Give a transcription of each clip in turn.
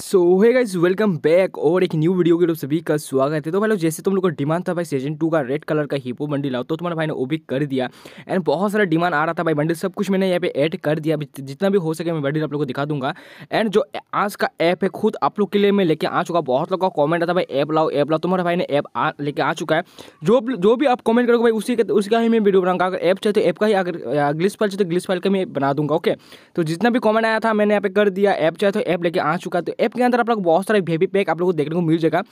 सो है guys welcome back और एक न्यू वीडियो के तो सभी का स्वागत है तो भाई लोग जैसे तुम लोग का डिमांड था भाई सीजन टू का रेड कलर का हीपो बंडल लाओ तो तुम्हारे भाई ने वो भी कर दिया एंड बहुत सारा डिमांड आ रहा था भाई बंडल सब कुछ मैंने यहाँ पे ऐड कर दिया जितना भी हो सके मैं बंडल आप लोग को दिखा दूंगा एंड जो आज का ऐप है खुद आप लोग के लिए मैं लेके आ चुका बहुत लोग का कॉमेंट आता भाई ऐप लाओ ऐप लाओ तुम्हारे भाई ने ऐप लेके आ चुका है जो जो भी आप कॉमेंट करोगे भाई उसी का उसका ही मैं वीडियो बनाऊंगा अगर ऐप चाहिए तो ऐप का ही अगर ग्लिस फाइल चाहिए तो ग्लिस फाइल का मैं बना दूंगा ओके तो जितना भी कॉमेंट आया था मैंने यहाँ पे कर दिया ऐप चाहे तो ऐप लेके आ चुका तो ऐप के अंदर आप लोग बहुत सारे वेबी पैक आप लोग को देखने को मिल जाएगा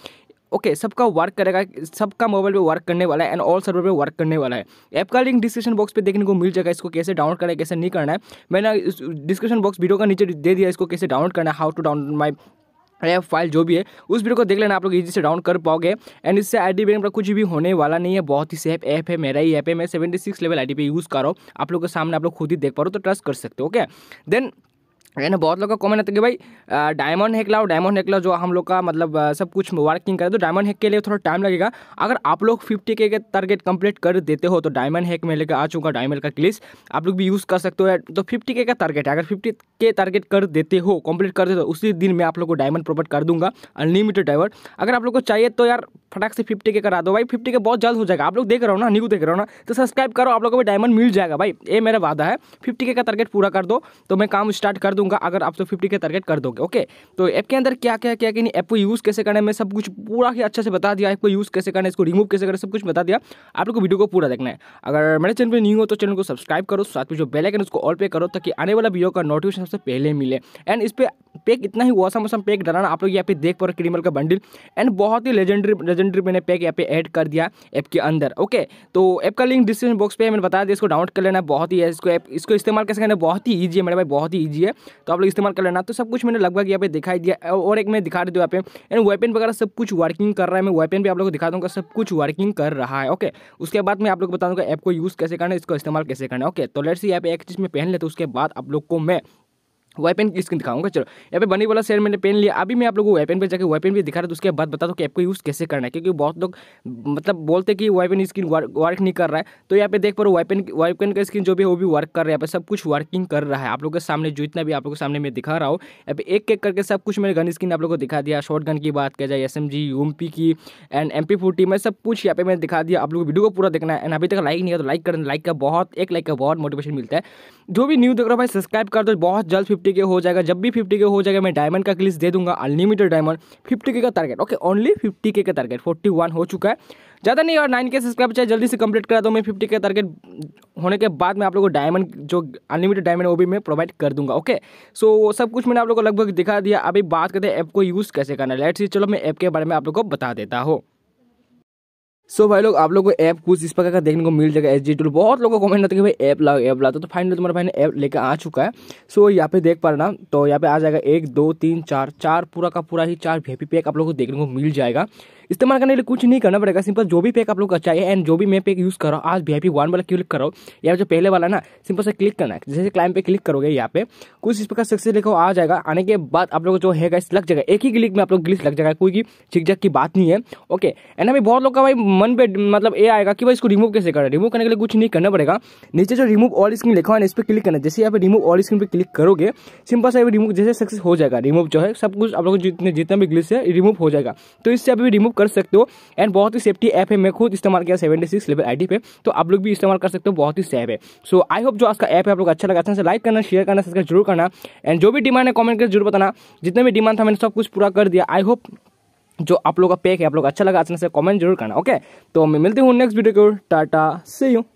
ओके okay, सबका वर्क करेगा सबका मोबाइल पे वर्क करने वाला है एंड ऑल सर्वर पे वर्क करने वाला है ऐप का लिंक डिस्क्रिप्शन बॉक्स पे देखने को मिल जाएगा इसको कैसे डाउनलोड करना है कैसे नहीं करना है मैंने डिस्क्रिप्शन बॉक्स वीडियो का नीचे दे दिया इसको कैसे डाउनलोड करना है how to download my app file जो भी है उस वीडियो को देख लेना आप लोग इजी से डाउन कर पाओगे एंड इससे आईडी बैंक पर कुछ भी होने वाला नहीं है बहुत ही सेफ ऐप है मेरा ही ऐप है मैं सेवेंटी सिक्स लेवल आईडी पे यूज़ कर रहा हूँ आप लोग के सामने आप लोग खुद ही देख पा रहे हो तो ट्रस्ट कर सकते हो ओके देन है ना बहुत लोग का कॉमेंट आता है कि भाई डायमंड हेक लाओ डायमंड हेक लाओ जो हम लोग का मतलब सब कुछ वर्किंग करे तो डायमंड हेक के लिए थोड़ा टाइम लगेगा अगर आप लोग फिफ्टी के टारगेट कंप्लीट कर देते हो तो डायमंड हैक में लेकर आ चुका डायमंड का क्लिस आप लोग भी यूज़ कर सकते हो तो फिफ्टी के का टारगेट है अगर फिफ्टी के टारगेट कर देते हो कम्प्लीट कर देते हो उसी दिन मैं आप लोग को डायमंड प्रोवाइड कर दूंगा अनलिमिटेड डाइवर अगर आप लोग को चाहिए तो यार फटाक से फिफ्टी के करा दो भाई फिफ्टी के बहुत जल्द हो जाएगा आप लोग देख रहे हो ना न्यू देख रहे हो ना तो सब्सक्राइब करो आप लोगों को डायमंड मिल जाएगा भाई ये मेरा वादा है फिफ्टी के का टारगेट पूरा कर दो तो मैं काम स्टार्ट कर दूंगा अगर आप तो फिफ्टी के टारगेट कर दोगे ओके तो ऐप के अंदर क्या क्या क्या कि नहीं ऐप को यूज़ कैसे करना है मैं सब कुछ पूरा ही अच्छा से बता दिया ऐप को यूज़ कैसे करना है इसको रिमूव कैसे करना सब कुछ बता दिया आप लोग को वीडियो को पूरा देखना है अगर मेरे चैनल पर न्यू हो तो चैनल को सब्सक्राइब करो साथ में जो बेलाइकन उसको ऑल पे करो ताकि आने वाला वीडियो का नोटिफिकेशन सबसे पहले मिले एंड इस पर पैक इतना ही वॉसम वॉसम पैक डाला ना आप लोग यहाँ पे देख पा रहे क्रीमल का बंडल एंड बहुत ही लेजेंडरी लेजेंडरी मैंने पैक यहाँ पे ऐड कर दिया ऐप के अंदर ओके तो ऐप का लिंक डिस्क्रिप्शन बॉक्स पे मैंने बता दिया इसको डाउनलोड कर लेना बहुत ही इसको ऐप इसको इस्तेमाल कैसे करना बहुत ही ईजी है मेरे भाई बहुत ही ईजी है तो आप लोग इस्तेमाल कर लेना तो सब कुछ मैंने लगभग यहाँ पे दिखाई दिया और एक मैं दिखा दे हूँ यहाँ पे एंड वेपन वगैरह सब कुछ वर्किंग कर रहा है मैं वेपन भी आप लोग को दिखा दूँगा सब कुछ वर्किंग कर रहा है ओके उसके बाद मैं आप लोग बता दूँगा ऐप को यूज़ कैसे करना है इसको इस्तेमाल कैसे करना है ओके तो लेट्स यहाँ पे एक चीज़ में पहन लेते उसके बाद आप लोग को मैं वेपन की स्क्रीन दिखाऊंगा चलो यहाँ पे बनी वाला शेयर मैंने पेन लिया अभी मैं आप लोगों को वेपन पे जाकर वेपन भी दिखा रहा हूँ तो उसके बाद बता दो कि ऐप को यूज़ कैसे करना है क्योंकि बहुत लोग मतलब बोलते कि वेपन स्क्रीन वर्क नहीं कर रहा है तो यहाँ पे देख पा हूँ वेपन वेपन का स्क्रीन जो भी वो भी वर्क कर रहा है यहाँ पर सब कुछ वर्किंग कर रहा है आप लोग के सामने जो इतना भी आप लोग के सामने मैं दिखा रहा हूँ यहाँ पे एक एक करके सब कुछ मैंने गन स्क्रीन आप लोग को दिखा दिया शॉर्ट गन की बात किया जाए एस एम की एंड एम पी मैं सब कुछ यहाँ पे मैंने दिखा दिया आप लोग वीडियो को पूरा देखना है एंड अभी तक लाइक नहीं है तो लाइक कर लाइक का बहुत एक लाइक का बहुत मोटिवेशन मिलता है जो भी न्यू देख रहा है भाई सब्सक्राइब कर दो बहुत जल्द फिफ्टी के हो जाएगा जब भी फिफ्टी के हो जाएगा मैं डायमंड का क्लिस दे दूंगा अनलिमिटेड डायमंड फिफ्टी के का टारगेट ओके ओनली फिफ्टी के का टारगेट फोर्टी वन हो चुका है ज़्यादा नहीं और नाइन के सब्सक्राइब चाहिए जल्दी से कंप्लीट करा दो मैं फिफ्टी के टारगेट होने के बाद मैं आप लोगों को डायमंड जो अनलिमिटेड डायमंड वो भी मैं प्रोवाइड कर दूंगा ओके सो so, सब कुछ मैंने आप लोग को लगभग दिखा दिया अभी बात करते हैं ऐप को यूज़ कैसे करना है सी चलो मैं ऐप के बारे में आप लोग को बता देता हूँ सो भाई लोग आप लोग को ऐप कुछ इस प्रकार का देखने को मिल जाएगा एच डी टूल बहुत लोगों को कमेंट आता है कि भाई ऐप लाओ ऐप लाओ तो फाइनली तो तुम्हारा भाई ने ऐप लेकर आ चुका है सो यहाँ पे देख पा रहा तो यहाँ पे आ जाएगा एक दो तीन चार चार पूरा का पूरा ही चार वी पैक आप लोग को देखने को मिल जाएगा इस्तेमाल करने के लिए कुछ नहीं करना पड़ेगा सिंपल जो भी पैक आप लोग अच्छा है एंड जो भी मैं पैक यूज़ कर रहा हूँ आज वीआईपी आई पी वन वाला क्लिक करो या जो पहले वाला ना सिंपल से क्लिक करना है जैसे क्लाइम पे क्लिक करोगे यहाँ पे कुछ इस प्रकार सक्सेस लिखो आ जाएगा आने के बाद आप लोग जो है लग जाएगा एक ही क्लिक में आप लोग ग्लिस लग जाएगा कोई झिकझक की बात नहीं है ओके एंड अभी बहुत लोग का भाई मन पे मतलब ये आएगा कि भाई इसको रिमूव कैसे करना रिमूव करने के लिए कुछ नहीं करना पड़ेगा नीचे जो रिमूव ऑल स्क्रीन लिखा है इस पर क्लिक करना जैसे यहाँ पे रिमूव ऑल स्क्रीन पर क्लिक करोगे सिंपल से रिमूव जैसे सक्सेस हो जाएगा रिमूव जो है सब कुछ आप लोग जितने जितना भी ग्लिस है रिमूव हो जाएगा तो इससे अभी रिमूव कर सकते हो एंड बहुत ही सेफ्टी ऐप है मैं खुद इस्तेमाल किया सेवेंटी सिक्स लेवल आई पे तो आप लोग भी इस्तेमाल कर सकते हो बहुत ही सेफ है सो आई होप जो आज का ऐप है आप लोग अच्छा लगा अच्छा से लाइक करना शेयर करना सब्सक्राइब जरूर करना एंड जो भी डिमांड है कॉमेंट कर जरूर बताना जितने भी डिमांड था मैंने सब कुछ पूरा कर दिया आई होप जो आप लोग का पैक है आप लोग अच्छा लगा अच्छा से कमेंट जरूर करना ओके तो मैं मिलती हूँ नेक्स्ट वीडियो को टाटा से यू